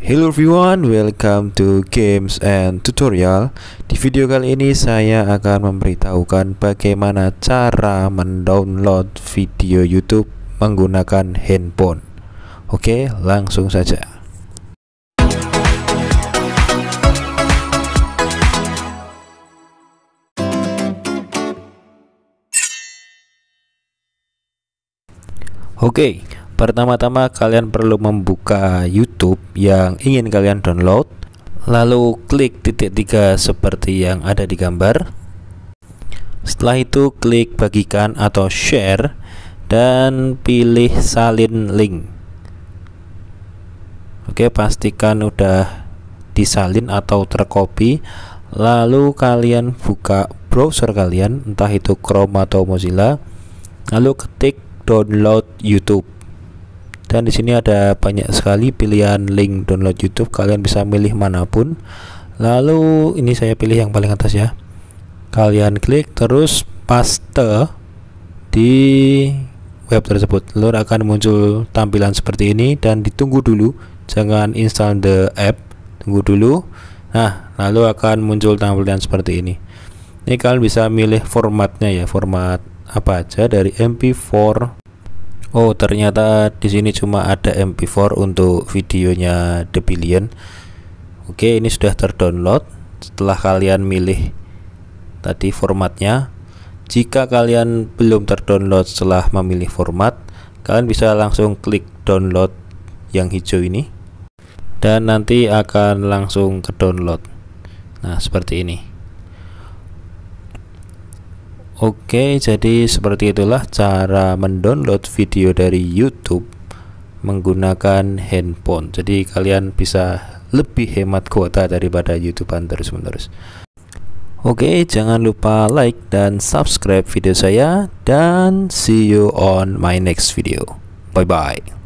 Hello everyone, welcome to Games and Tutorial Di video kali ini saya akan memberitahukan bagaimana cara mendownload video YouTube menggunakan handphone Oke, langsung saja Oke, Pertama-tama kalian perlu membuka YouTube yang ingin kalian download Lalu klik titik tiga seperti yang ada di gambar Setelah itu klik bagikan atau share Dan pilih salin link Oke pastikan udah disalin atau terkopi Lalu kalian buka browser kalian entah itu Chrome atau Mozilla lalu ketik download YouTube dan di sini ada banyak sekali pilihan link download YouTube kalian bisa milih manapun lalu ini saya pilih yang paling atas ya kalian klik terus paste di web tersebut lalu akan muncul tampilan seperti ini dan ditunggu dulu jangan install the app tunggu dulu nah lalu akan muncul tampilan seperti ini ini kalian bisa milih formatnya ya format apa aja dari mp4 Oh ternyata di sini cuma ada MP4 untuk videonya The Billion. Oke ini sudah terdownload. Setelah kalian milih tadi formatnya, jika kalian belum terdownload setelah memilih format, kalian bisa langsung klik download yang hijau ini dan nanti akan langsung ke download. Nah seperti ini. Oke, jadi seperti itulah cara mendownload video dari YouTube menggunakan handphone. Jadi kalian bisa lebih hemat kuota daripada YouTubean terus-menerus. Oke, jangan lupa like dan subscribe video saya dan see you on my next video. Bye bye.